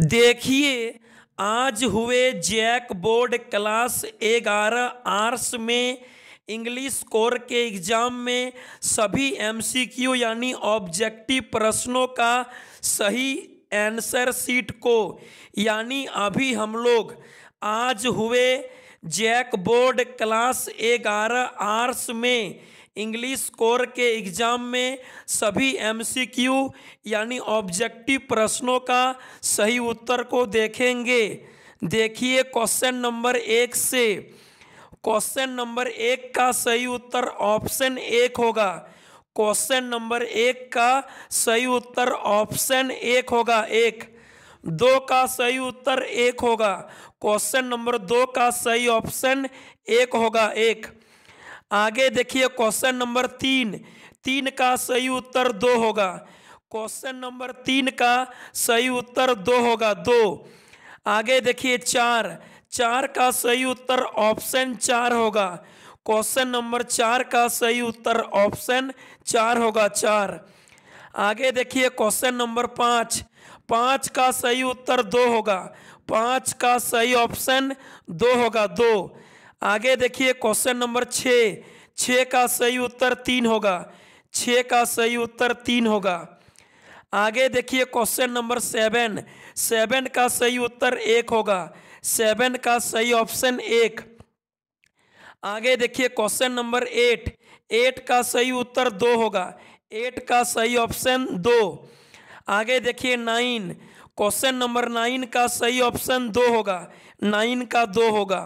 देखिए आज हुए जैक बोर्ड क्लास एगारह आर्स में इंग्लिश कोर के एग्जाम में सभी एमसीक्यू यानी ऑब्जेक्टिव प्रश्नों का सही आंसर सीट को यानी अभी हम लोग आज हुए जैक बोर्ड क्लास एगारह आर्स में इंग्लिश कोर के एग्जाम में सभी एमसीक्यू यानी ऑब्जेक्टिव प्रश्नों का सही उत्तर को देखेंगे देखिए क्वेश्चन नंबर एक से क्वेश्चन नंबर एक का सही उत्तर ऑप्शन एक होगा क्वेश्चन नंबर एक का सही उत्तर ऑप्शन एक होगा एक दो का सही उत्तर एक होगा क्वेश्चन नंबर दो का सही ऑप्शन एक होगा एक आगे देखिए क्वेश्चन नंबर तीन तीन का सही उत्तर दो होगा क्वेश्चन नंबर तीन का सही उत्तर दो होगा दो आगे देखिए चार चार का सही उत्तर ऑप्शन चार होगा क्वेश्चन नंबर चार का सही उत्तर ऑप्शन चार होगा चार आगे देखिए क्वेश्चन नंबर पाँच पाँच का सही उत्तर दो होगा पाँच का सही ऑप्शन दो होगा दो आगे देखिए क्वेश्चन नंबर छ छ का सही उत्तर तीन होगा छ का सही उत्तर तीन होगा आगे देखिए क्वेश्चन नंबर सेवन सेवन का सही उत्तर एक होगा सेवन का सही ऑप्शन एक आगे देखिए क्वेश्चन नंबर एट एट का सही उत्तर दो होगा एट का सही ऑप्शन दो आगे देखिए नाइन क्वेश्चन नंबर नाइन का सही ऑप्शन दो होगा नाइन का दो होगा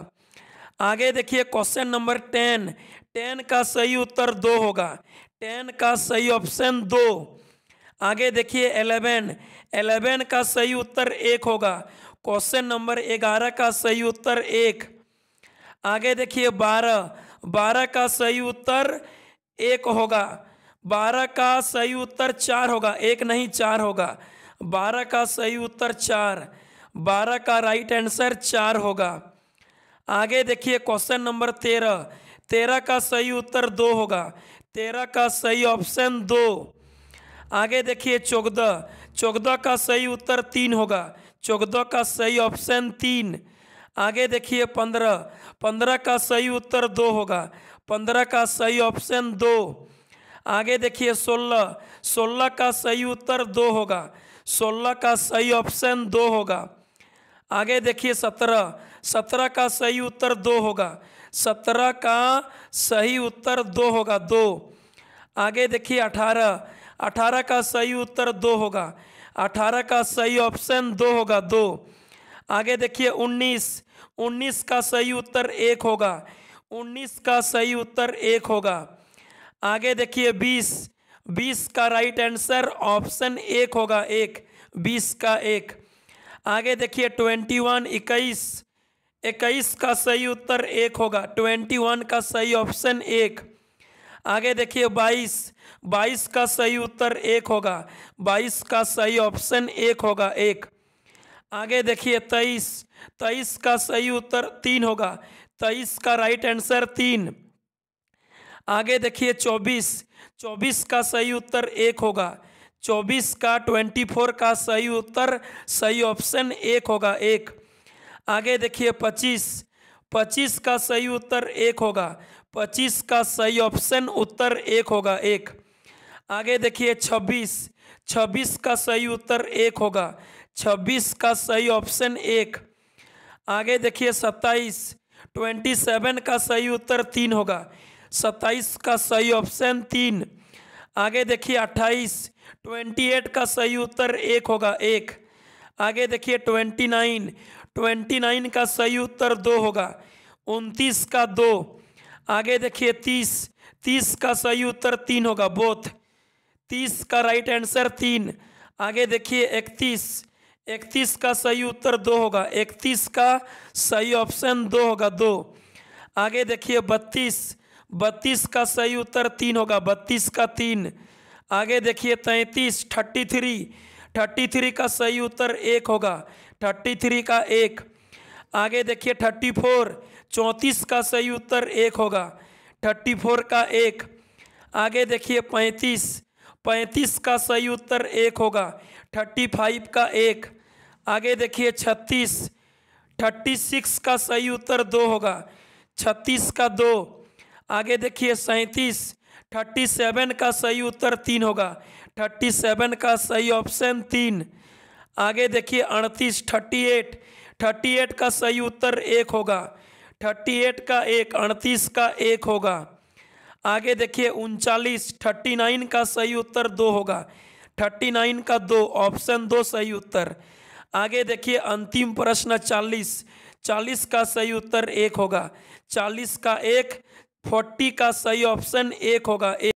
आगे देखिए क्वेश्चन नंबर टेन टेन का सही उत्तर दो होगा टेन का सही ऑप्शन दो आगे देखिए एलेवन एलेवन का सही उत्तर एक होगा क्वेश्चन नंबर ग्यारह का सही उत्तर एक आगे देखिए बारह बारह का सही उत्तर एक होगा बारह का सही उत्तर चार होगा एक नहीं चार होगा बारह का सही उत्तर चार बारह का राइट आंसर चार होगा आगे देखिए क्वेश्चन नंबर तेरह तेरह का सही उत्तर दो होगा तेरह का सही ऑप्शन दो आगे देखिए चौदह चौदह का सही उत्तर तीन होगा चौदह का सही ऑप्शन तीन आगे देखिए पंद्रह पंद्रह का सही उत्तर दो होगा पंद्रह का सही ऑप्शन दो आगे देखिए सोलह सोलह का सही उत्तर दो होगा सोलह का सही ऑप्शन दो होगा आगे देखिए सत्रह सत्रह का सही उत्तर दो होगा सत्रह का सही उत्तर दो होगा दो आगे देखिए अठारह अठारह का सही उत्तर दो होगा अठारह का सही ऑप्शन दो होगा दो आगे देखिए उन्नीस उन्नीस का सही उत्तर एक होगा उन्नीस का सही उत्तर एक होगा आगे देखिए बीस बीस का राइट आंसर ऑप्शन एक होगा एक बीस का एक आगे देखिए ट्वेंटी वन इक्कीस इक्कीस का सही उत्तर एक होगा ट्वेंटी वन का सही ऑप्शन एक आगे देखिए बाईस बाईस का सही उत्तर एक होगा बाईस का सही ऑप्शन एक होगा एक आगे देखिए तेईस तेईस का सही उत्तर तीन होगा तेईस का राइट आंसर तीन आगे देखिए चौबीस चौबीस का सही उत्तर एक होगा चौबीस का ट्वेंटी फोर का सही उत्तर सही ऑप्शन एक होगा एक आगे देखिए पच्चीस पच्चीस का सही उत्तर एक होगा पच्चीस का सही ऑप्शन उत्तर एक होगा एक आगे देखिए छब्बीस छब्बीस का सही उत्तर एक होगा छब्बीस का सही ऑप्शन एक आगे देखिए सत्ताईस ट्वेंटी सेवन का सही उत्तर तीन होगा सत्ताईस का सही ऑप्शन तीन आगे देखिए अट्ठाईस ट्वेंटी एट का सही उत्तर एक होगा एक आगे देखिए ट्वेंटी नाइन ट्वेंटी नाइन का सही उत्तर दो होगा उनतीस का दो आगे देखिए तीस तीस का सही उत्तर तीन होगा बोथ तीस का राइट आंसर तीन आगे देखिए इकतीस इकतीस का सही उत्तर दो होगा इकतीस का सही ऑप्शन दो होगा दो आगे देखिए बत्तीस बत्तीस का सही उत्तर तीन होगा बत्तीस का तीन आगे देखिए तैंतीस थर्टी थ्री थर्टी थ्री का सही उत्तर एक होगा थर्टी थ्री का एक आगे देखिए थर्टी फोर चौंतीस का सही उत्तर एक होगा थर्टी फोर का एक आगे देखिए पैंतीस पैंतीस का सही उत्तर एक होगा थर्टी फाइव का एक आगे देखिए छत्तीस थर्टी सिक्स का सही उत्तर दो होगा छत्तीस का दो आगे देखिए सैंतीस थर्टी सेवन का सही उत्तर तीन होगा थर्टी सेवन का सही ऑप्शन तीन आगे देखिए अड़तीस थर्टी एट थर्टी एट का सही उत्तर एक होगा थर्टी एट का एक अड़तीस का एक होगा आगे देखिए उनचालीस थर्टी नाइन का सही उत्तर दो होगा थर्टी नाइन का दो ऑप्शन दो सही उत्तर आगे देखिए अंतिम प्रश्न चालीस चालीस का सही उत्तर एक होगा चालीस का एक फोर्टी का सही ऑप्शन एक होगा एक